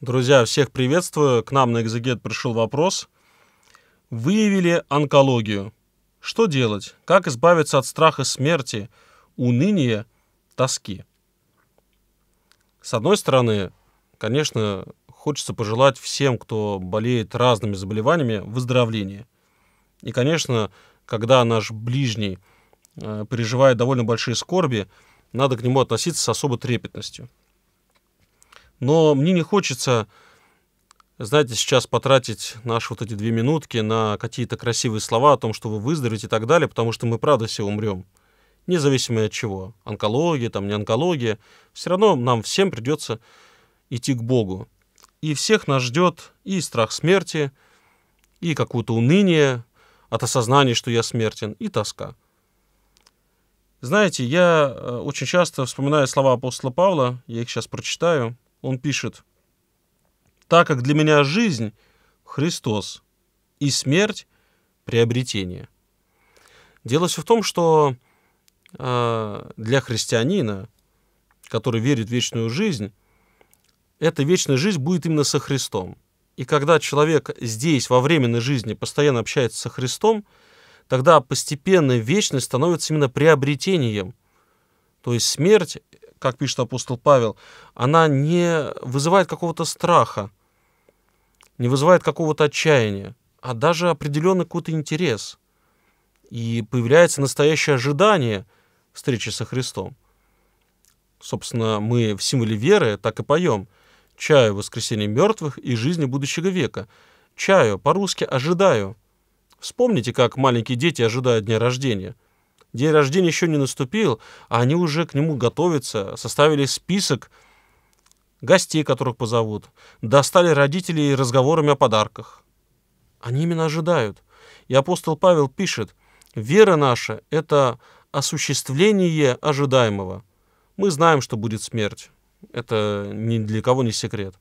Друзья, всех приветствую. К нам на Экзегет пришел вопрос. Выявили онкологию. Что делать? Как избавиться от страха смерти, уныния, тоски? С одной стороны, конечно, хочется пожелать всем, кто болеет разными заболеваниями, выздоровления. И, конечно, когда наш ближний э, переживает довольно большие скорби, надо к нему относиться с особой трепетностью – но мне не хочется, знаете, сейчас потратить наши вот эти две минутки на какие-то красивые слова о том, что вы выздоровеете и так далее, потому что мы правда все умрем. Независимо от чего. Онкология, там не онкология. Все равно нам всем придется идти к Богу. И всех нас ждет и страх смерти, и какое-то уныние от осознания, что я смертен, и тоска. Знаете, я э, очень часто вспоминаю слова апостола Павла, я их сейчас прочитаю – он пишет, «Так как для меня жизнь — Христос, и смерть — приобретение». Дело все в том, что э, для христианина, который верит в вечную жизнь, эта вечная жизнь будет именно со Христом. И когда человек здесь, во временной жизни, постоянно общается со Христом, тогда постепенно вечность становится именно приобретением. То есть смерть — как пишет апостол Павел, она не вызывает какого-то страха, не вызывает какого-то отчаяния, а даже определенный какой-то интерес. И появляется настоящее ожидание встречи со Христом. Собственно, мы в символе веры так и поем. «Чаю воскресения мертвых и жизни будущего века». «Чаю» по-русски «ожидаю». Вспомните, как маленькие дети ожидают дня рождения – День рождения еще не наступил, а они уже к нему готовятся, составили список гостей, которых позовут, достали родителей разговорами о подарках. Они именно ожидают. И апостол Павел пишет, «Вера наша — это осуществление ожидаемого. Мы знаем, что будет смерть. Это ни для кого не секрет.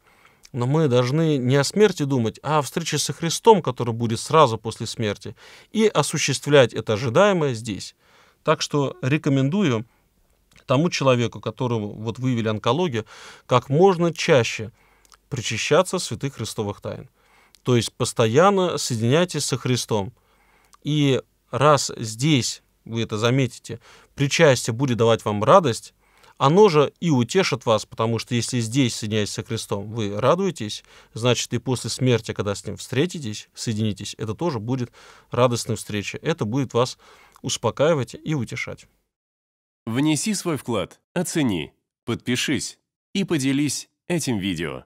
Но мы должны не о смерти думать, а о встрече со Христом, который будет сразу после смерти, и осуществлять это ожидаемое здесь. Так что рекомендую тому человеку, которому вот выявили онкологию, как можно чаще причащаться святых христовых тайн. То есть постоянно соединяйтесь со Христом. И раз здесь вы это заметите, причастие будет давать вам радость, оно же и утешит вас, потому что если здесь, соединяясь со Христом, вы радуетесь, значит и после смерти, когда с Ним встретитесь, соединитесь, это тоже будет радостная встреча, это будет вас успокаивать и утешать. Внеси свой вклад, оцени, подпишись и поделись этим видео.